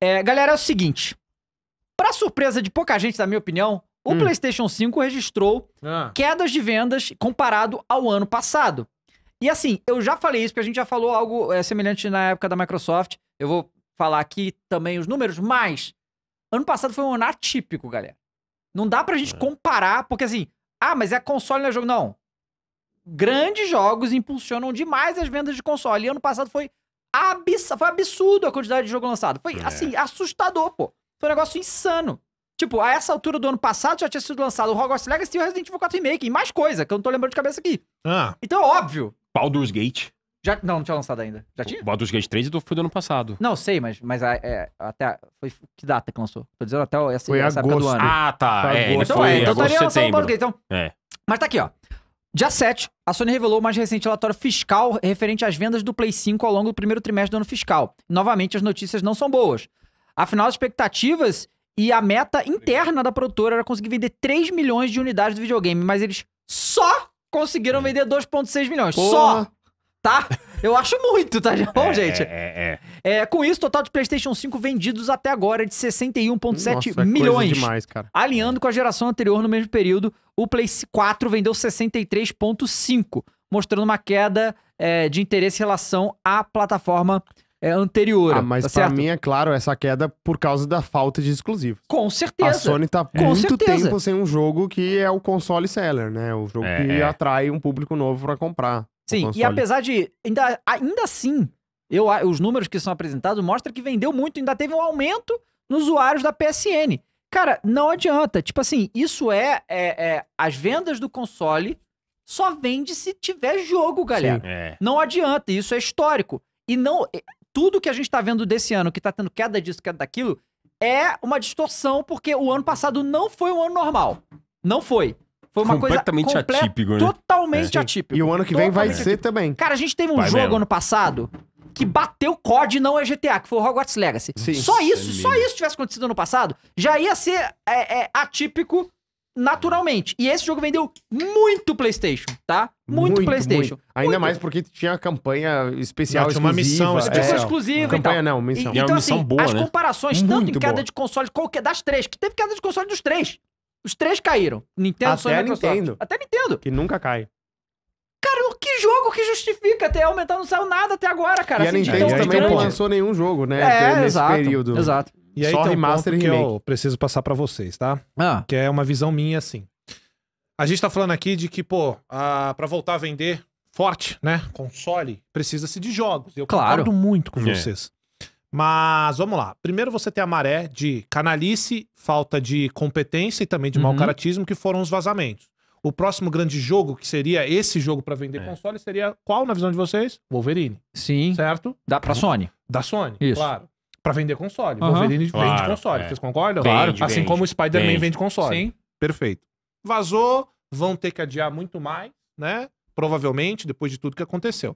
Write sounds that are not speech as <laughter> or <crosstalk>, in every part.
É, galera, é o seguinte. Pra surpresa de pouca gente, na minha opinião, o hum. PlayStation 5 registrou ah. quedas de vendas comparado ao ano passado. E assim, eu já falei isso, porque a gente já falou algo é, semelhante na época da Microsoft. Eu vou falar aqui também os números, mas ano passado foi um ano atípico, galera. Não dá pra gente é. comparar, porque assim, ah, mas é console, não é jogo. Não. Grandes jogos impulsionam demais as vendas de console. E ano passado foi Abs... Foi absurdo a quantidade de jogo lançado. Foi, é. assim, assustador, pô. Foi um negócio insano. Tipo, a essa altura do ano passado já tinha sido lançado o Hogwarts Legacy e o Resident Evil 4 Remake. E mais coisa, que eu não tô lembrando de cabeça aqui. Ah. Então, óbvio. Baldur's Gate. Já, não, não tinha lançado ainda. Já tinha? O Baldur's Gate 3 foi do ano passado. Não, sei, mas, mas ah, é, até. Foi que data que lançou? Tô dizendo até essa, foi essa agosto. época do ano. Ah, tá. Foi é, Então, foi é, então agosto, então, lançando Baldur's Gate. Então. É. Mas tá aqui, ó. Dia 7, a Sony revelou o mais recente relatório fiscal referente às vendas do Play 5 ao longo do primeiro trimestre do ano fiscal. novamente, as notícias não são boas. Afinal, as expectativas e a meta interna da produtora era conseguir vender 3 milhões de unidades do videogame, mas eles só conseguiram vender 2,6 milhões. Porra. Só! Tá? <laughs> Eu acho muito, tá <laughs> bom, é, gente? É, é, é, é. Com isso, total de PlayStation 5 vendidos até agora é de 61,7 milhões. coisa demais, cara. Alinhando é. com a geração anterior no mesmo período, o Play 4 vendeu 63,5, mostrando uma queda é, de interesse em relação à plataforma é, anterior. Ah, mas tá pra certo? mim é claro essa queda por causa da falta de exclusivos. Com certeza. A Sony tá é. muito tempo sem um jogo que é o console seller, né? O jogo é, que é. atrai um público novo para comprar. Sim, e apesar de. Ainda, ainda assim, eu, os números que são apresentados mostram que vendeu muito, ainda teve um aumento nos usuários da PSN. Cara, não adianta. Tipo assim, isso é, é, é as vendas do console só vende se tiver jogo, galera. Sim, é. Não adianta, isso é histórico. E não tudo que a gente tá vendo desse ano, que tá tendo queda disso, queda daquilo, é uma distorção, porque o ano passado não foi um ano normal. Não foi. Foi uma coisa completamente atípico, né? totalmente é. atípico. E o ano que vem vai ser atípico. também. Cara, a gente teve um vai jogo mesmo. ano passado que bateu o COD não é GTA, que foi o Hogwarts Legacy. Sim, só isso, só isso tivesse acontecido ano passado, já ia ser é, é, atípico naturalmente. E esse jogo vendeu muito PlayStation, tá? Muito, muito PlayStation. Muito. Ainda muito. mais porque tinha a campanha especial, tinha uma missão especial. É, é exclusiva campanha então. não, missão. E, então, é uma assim, missão assim, boa, as né? comparações, tanto em queda boa. de console, qualquer é, das três, que teve queda de console dos três. Os três caíram. Nintendo, Até Sony e Microsoft. Nintendo. Até Nintendo. Que nunca cai. Cara, que jogo que justifica até aumentar? Não saiu nada até agora, cara. E a assim, Nintendo é também grande. não lançou nenhum jogo, né? É, exato, período. Exato. E aí Só tem um remaster que eu preciso passar para vocês, tá? Ah. Que é uma visão minha, assim. A gente tá falando aqui de que, pô, a, pra voltar a vender forte, né? Console, precisa-se de jogos. Eu claro. concordo muito com é. vocês. Mas vamos lá. Primeiro você tem a maré de canalice, falta de competência e também de uhum. mau caratismo, que foram os vazamentos. O próximo grande jogo, que seria esse jogo para vender é. console, seria qual, na visão de vocês? Wolverine. Sim. Certo? Dá pra uhum. Sony. Da Sony, Isso. claro. Pra vender console. Uhum. Wolverine claro, vende console. É. Vocês concordam? Claro. assim vende, como o Spider-Man vende console. Sim. Perfeito. Vazou, vão ter que adiar muito mais, né? Provavelmente, depois de tudo que aconteceu.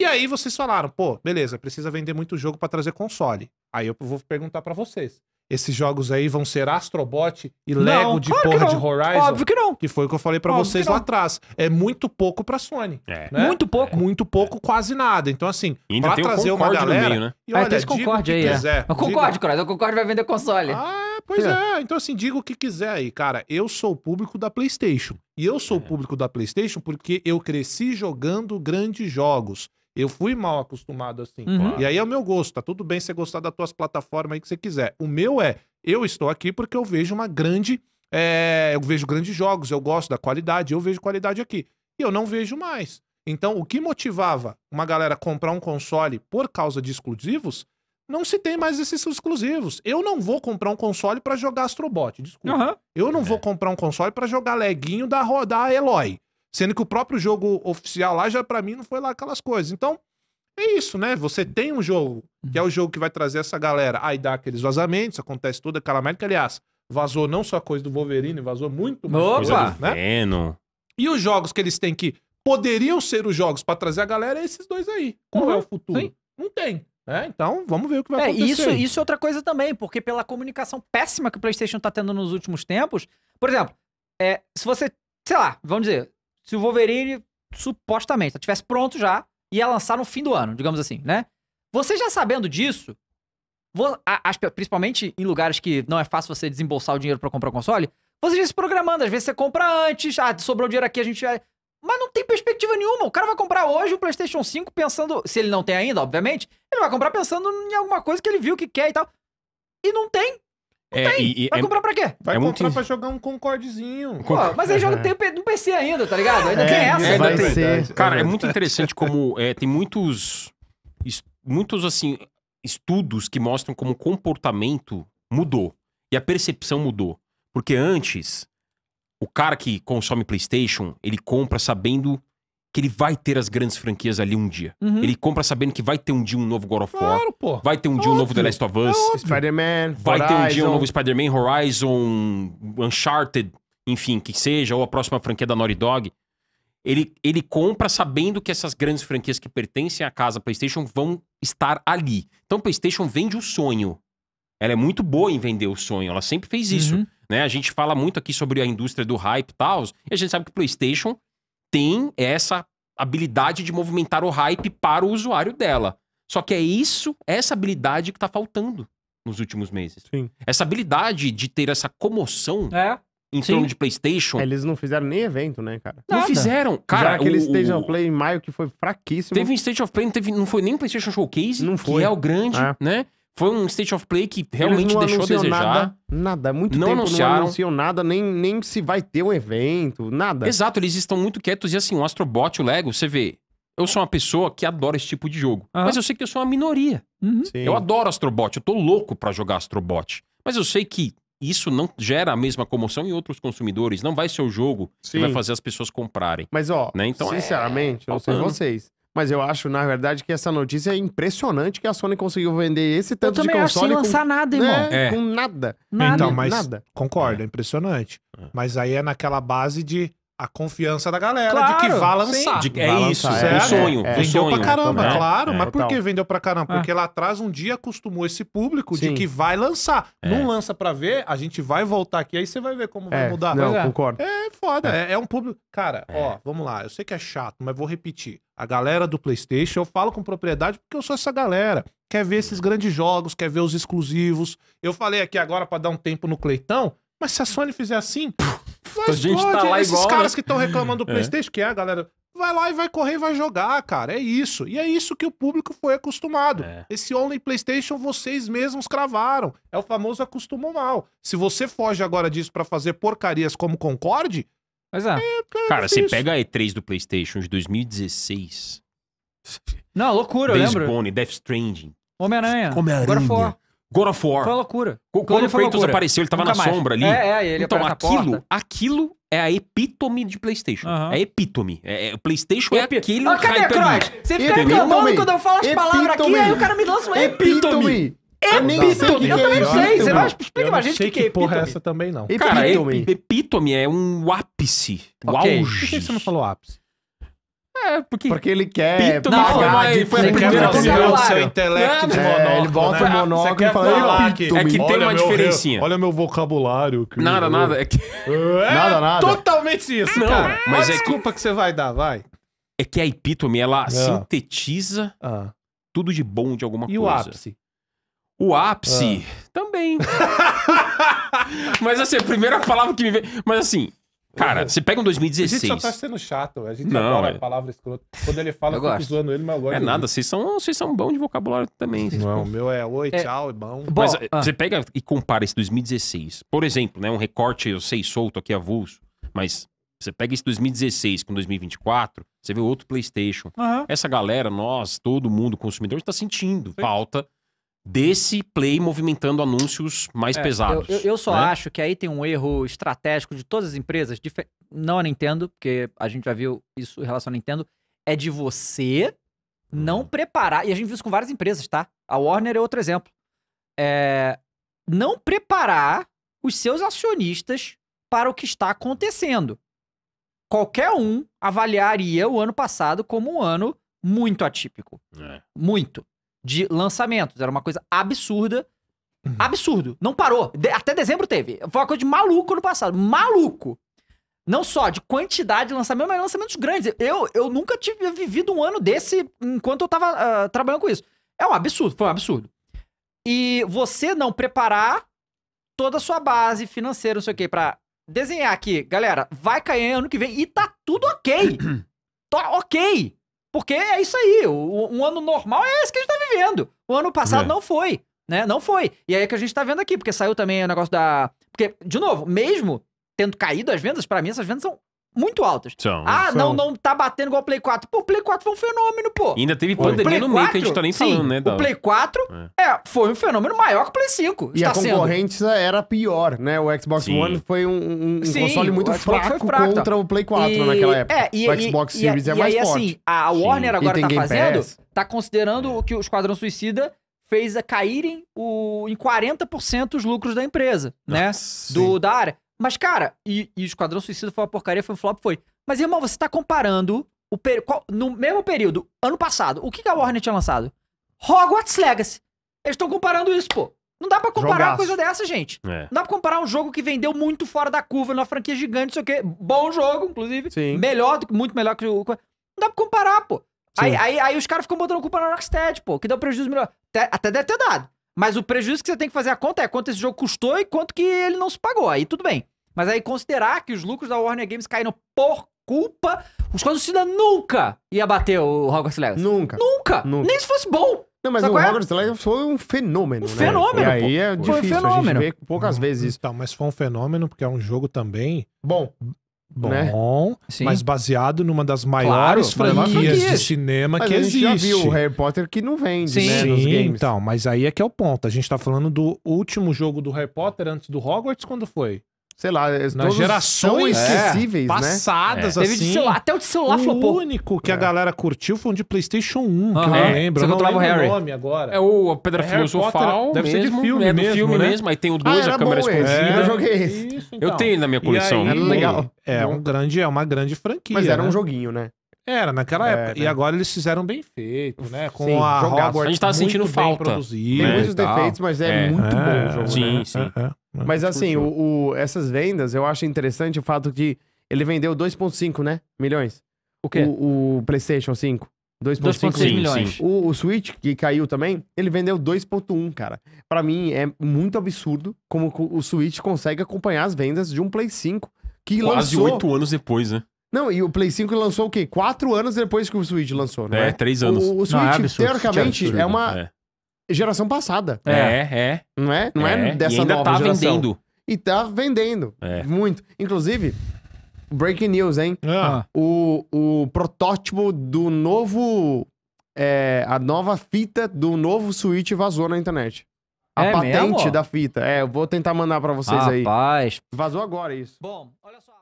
E aí vocês falaram, pô, beleza, precisa vender muito jogo para trazer console. Aí eu vou perguntar para vocês. Esses jogos aí vão ser Astrobot e não, Lego de claro porra de Horizon? Óbvio que não. Que foi o que eu falei para vocês lá atrás. É muito pouco pra Sony. É. Né? Muito é. pouco. É. Muito pouco, quase nada. Então, assim, ainda pra tem trazer uma galera... Meio, né? E olha, ah, esse Concorde aí. É. Quiser, é. Concordo, Concorde, digo... o Concordo vai vender console. Ah, pois Sim. é. Então, assim, diga o que quiser aí, cara. Eu sou o público da PlayStation. E eu sou o é. público da PlayStation porque eu cresci jogando grandes jogos. Eu fui mal acostumado assim. Uhum. E aí é o meu gosto. Tá tudo bem você gostar das tuas plataformas aí que você quiser. O meu é, eu estou aqui porque eu vejo uma grande. É, eu vejo grandes jogos, eu gosto da qualidade, eu vejo qualidade aqui. E eu não vejo mais. Então, o que motivava uma galera comprar um console por causa de exclusivos, não se tem mais esses exclusivos. Eu não vou comprar um console para jogar Astrobot, desculpa. Uhum. Eu não é. vou comprar um console para jogar leguinho da, da Eloy. Sendo que o próprio jogo oficial lá já para mim não foi lá aquelas coisas. Então, é isso, né? Você tem um jogo, que é o uhum. jogo que vai trazer essa galera. Aí dá aqueles vazamentos, acontece toda aquela merda. Que, aliás, vazou não só a coisa do Wolverine, vazou muito mais coisa né? Venom. E os jogos que eles têm que poderiam ser os jogos para trazer a galera, é esses dois aí. Qual uhum. é o futuro? Sim. Não tem. É, então, vamos ver o que vai é, acontecer. Isso, isso é outra coisa também, porque pela comunicação péssima que o PlayStation tá tendo nos últimos tempos, por exemplo, é, se você, sei lá, vamos dizer, se o Wolverine supostamente estivesse pronto já, ia lançar no fim do ano, digamos assim, né? Você já sabendo disso, vou, a, a, principalmente em lugares que não é fácil você desembolsar o dinheiro para comprar o console, você já se programando. Às vezes você compra antes, ah, sobrou dinheiro aqui, a gente vai. Mas não tem perspectiva nenhuma. O cara vai comprar hoje o PlayStation 5 pensando. Se ele não tem ainda, obviamente, ele vai comprar pensando em alguma coisa que ele viu que quer e tal. E não tem. Não é, tem. E, vai é, comprar pra quê? Vai é comprar muito... pra jogar um Concordezinho. Pô, mas aí joga, uhum. tem, PC ainda, tá ligado? Ainda é, tem essa. ainda tem. Cara, é muito interessante como é, tem muitos, muitos assim, estudos que mostram como o comportamento mudou e a percepção mudou. Porque antes, o cara que consome PlayStation, ele compra sabendo que ele vai ter as grandes franquias ali um dia. Uhum. Ele compra sabendo que vai ter um dia um novo God of War. Claro, vai ter um dia um é novo The Last of Us. É Spider-Man, Vai ter um dia um novo Spider-Man, Horizon, Uncharted enfim, que seja, ou a próxima franquia da Naughty Dog, ele, ele compra sabendo que essas grandes franquias que pertencem à casa PlayStation vão estar ali. Então, PlayStation vende o sonho. Ela é muito boa em vender o sonho, ela sempre fez isso. Uhum. Né? A gente fala muito aqui sobre a indústria do hype e tal, e a gente sabe que o PlayStation tem essa habilidade de movimentar o hype para o usuário dela. Só que é isso, essa habilidade que está faltando nos últimos meses. Sim. Essa habilidade de ter essa comoção é em Sim. torno de PlayStation. É, eles não fizeram nem evento, né, cara? Nada. Não fizeram. Cara, Já aquele o... Stage of Play em maio que foi fraquíssimo. Teve um Stage of Play, não, teve, não foi nem um PlayStation Showcase, não foi. que é o grande, é. né? Foi um State of Play que realmente deixou a desejar. Nada, nada. muito não tempo anunciaram. não anunciou nada, nem, nem se vai ter o um evento, nada. Exato, eles estão muito quietos. E assim, o Astrobot, o Lego, você vê, eu sou uma pessoa que adora esse tipo de jogo. Mas eu sei que eu sou uma minoria. Uhum. Eu adoro Astrobot, eu tô louco para jogar Astrobot. Mas eu sei que isso não gera a mesma comoção em outros consumidores. Não vai ser o jogo Sim. que vai fazer as pessoas comprarem. Mas, ó, né? então, sinceramente, é... eu não sei vocês. Mas eu acho, na verdade, que essa notícia é impressionante que a Sony conseguiu vender esse tanto de console. Acho sem lançar nada, irmão. Né? É. Com nada. nada. Então, então mas. Nada. Concordo, é. é impressionante. É. Mas aí é naquela base de a confiança da galera claro, de que vá lançar. De, é vai isso, lançar, é, é, um sonho. É, vendeu sonho, pra caramba, claro. É, mas por que vendeu pra caramba? É. Porque lá atrás um dia acostumou esse público Sim. de que vai lançar. É. Não lança pra ver, a gente vai voltar aqui, aí você vai ver como vai mudar. Não, concordo. É foda, é, um público... Cara, ó, vamos lá, eu sei que é chato, mas vou repetir. A galera do Playstation, eu falo com propriedade porque eu sou essa galera. Quer ver esses grandes jogos, quer ver os exclusivos. Eu falei aqui agora para dar um tempo no Cleitão, mas se a Sony fizer assim... Vai, a então, gente tá lá Esses igual, caras né? que estão reclamando do é. PlayStation, que é a galera. Vai lá e vai correr e vai jogar, cara. É isso. E é isso que o público foi acostumado. É. Esse Only PlayStation vocês mesmos cravaram. É o famoso acostumou mal. Se você foge agora disso para fazer porcarias como Concorde. Mas é. é, é cara, você pega a E3 do PlayStation de 2016. Não, loucura, Days eu lembro. Death Stranding. Homem-Aranha. Homem-Aranha. God of War. Foi uma loucura. Quando, quando o Kratos apareceu, ele tava Nunca na mais. sombra ali. É, é, ele Então, aquilo, aquilo é a epítome de PlayStation. Uhum. É epítome. É, é, o PlayStation é, aquilo. aquele. Ah, cadê, Croix? Você fica epítome. reclamando quando eu falo as palavras aqui, aí o cara me lança uma epítome. Epítome. Eu é também não sei. Você vai explicar pra gente o que, que é, é epítome. porra essa também, não. Cara, epítome é um ápice. O auge. Por que você não falou ápice? É, porque... Porque ele quer pito não, mas primeira foi é, ele né? quer o seu intelecto de monóculo, Ele bota o monóculo e fala, pito, É que tem uma diferencinha. Olha meu vocabulário. Nada, nada. É que... É, nada, nada. Totalmente isso, cara. Mas é desculpa que você vai dar, vai. É que a epítome, ela ah. sintetiza ah. tudo de bom de alguma coisa. E o ápice? O ápice ah. também. <laughs> Mas assim, a primeira palavra que me vem. Mas assim, Cara, uhum. você pega um 2016. A gente só tá sendo chato, a gente não, adora é... a palavra escroto. Quando ele fala, eu fico zoando ele, mas agora. É nada, vocês são, vocês são bons de vocabulário também. Não, o meu é oi, é... tchau, é bom. Mas é, ah. você pega e compara esse 2016. Por exemplo, né, um recorte, eu sei, solto aqui avulso, mas você pega esse 2016 com 2024, você vê outro PlayStation. Uhum. Essa galera, nós, todo mundo, consumidor, está sentindo Sim. falta desse play movimentando anúncios mais é, pesados. Eu, eu só né? acho que aí tem um erro estratégico de todas as empresas, não a Nintendo, porque a gente já viu isso em relação à Nintendo, é de você não uhum. preparar, e a gente viu isso com várias empresas, tá? A Warner é outro exemplo. É, não preparar os seus acionistas para o que está acontecendo. Qualquer um avaliaria o ano passado como um ano muito atípico. É. Muito de lançamentos. Era uma coisa absurda. Uhum. Absurdo. Não parou. De, até dezembro teve. Foi uma coisa de maluco no passado. Maluco. Não só de quantidade de lançamentos, mas lançamentos grandes. Eu, eu nunca tive vivido um ano desse enquanto eu tava uh, trabalhando com isso. É um absurdo, foi um absurdo. E você não preparar toda a sua base financeira, não sei o quê, pra desenhar aqui, galera, vai cair ano que vem e tá tudo ok. <clears throat> tá ok. Porque é isso aí. O, um ano normal é esse que a gente tá vivendo. O ano passado é. não foi, né? Não foi. E aí é que a gente tá vendo aqui, porque saiu também o negócio da. Porque, de novo, mesmo tendo caído as vendas, para mim essas vendas são muito altas. São, ah, são. não, não tá batendo igual o Play 4. Pô, o Play 4 foi um fenômeno, pô. ainda teve pandemia no meio que a gente tá nem sim, falando, né? Da... O Play 4 é. é. foi um fenômeno maior que o Play 5. E a concorrência sendo. era pior, né? O Xbox sim. One foi um, um sim, console muito fraco, fraco, tá. contra o Play 4 e... naquela é, época. É, e, o Xbox e, Series é e, é mais e aí, assim, forte. assim, a Warner agora tá fazendo, tá considerando que o Esquadrão Suicida fez a caírem o, em 40% os lucros da empresa, né? Nossa, né? Do, sim. da área. Mas, cara, e, e Esquadrão Suicida foi uma porcaria, foi um flop, foi. Mas, irmão, você tá comparando o Qual... no mesmo período, ano passado, o que, que a Warner tinha lançado? Hogwarts Legacy. Eles estão comparando isso, pô. Não dá pra comparar Jogaço. uma coisa dessa, gente. É. Não dá pra comparar um jogo que vendeu muito fora da curva, numa franquia gigante, não sei o quê. Bom jogo, inclusive. Sim. Melhor, muito melhor que o... Não dá pra comparar, pô. Aí, aí, aí, os caras ficam botando culpa na Rocksteady, pô, que deu prejuízo melhor. Até, até deve ter dado. Mas o prejuízo que você tem que fazer a conta é quanto esse jogo custou e quanto que ele não se pagou. Aí tudo bem. Mas aí considerar que os lucros da Warner Games caíram por culpa, os Cida nunca ia bater o Hogwarts Legacy. Nunca. Nunca. nunca. Nem se fosse bom. Não, mas Sabe o é? Hogwarts é? Legacy foi um fenômeno, um né? fenômeno. E aí é difícil, um fenômeno. a gente ver poucas uhum. vezes isso. Então, mas foi um fenômeno porque é um jogo também... Bom bom, né? Sim. mas baseado numa das maiores claro, franquias de cinema mas que a gente existe. Já viu o Harry Potter que não vende, né, Sim. né? Sim, então, mas aí é que é o ponto. A gente tá falando do último jogo do Harry Potter antes do Hogwarts, quando foi? sei lá, é, nas gerações esquecíveis, é, passadas, é. assim. Teve de celular, até o de celular o flopou. O único que é. a galera curtiu foi um de PlayStation 1, que eu não lembro. Você eu não lembro o nome agora. É o Pedra é Filosofal. Deve mesmo, ser de filme mesmo, é do mesmo, filme né? mesmo. Aí tem o 2, ah, a câmera escondida. É. Eu joguei esse. Isso, então. Eu tenho na minha coleção. Aí, era legal. É, é um uhum. grande, é uma grande franquia. Mas era né? um joguinho, né? Era, naquela é, época. Né? E agora eles fizeram bem feito, né? Com sim, a Hogwarts. A gente tava sentindo falta. Produzido, tem muitos defeitos, mas é, é, muito bom o jogo. Sim, né? sim. Mas assim, o, o, essas vendas, eu acho interessante o fato de ele vendeu 2,5, né? Milhões. O quê? O, o PlayStation 5. 2,5 milhões. O, o, Switch, que caiu também, ele vendeu 2,1, cara. Para mim é muito absurdo como o Switch consegue acompanhar as vendas de um Play 5. Que Quase lançou... anos depois, né? Não, e o Play 5 lançou o quê? Quatro anos depois que o Switch lançou, né? É, três anos. O, o Switch, não, é teoricamente, é, é uma. É geração passada. É, é, é. Não é? Não é, é dessa e ainda nova tá geração. vendendo. E tá vendendo. É. Muito. Inclusive, breaking news, hein? Ah. O, o protótipo do novo... É, a nova fita do novo Switch vazou na internet. A é patente mesmo? da fita. É, eu vou tentar mandar para vocês Rapaz. aí. Vazou agora isso. Bom, olha só.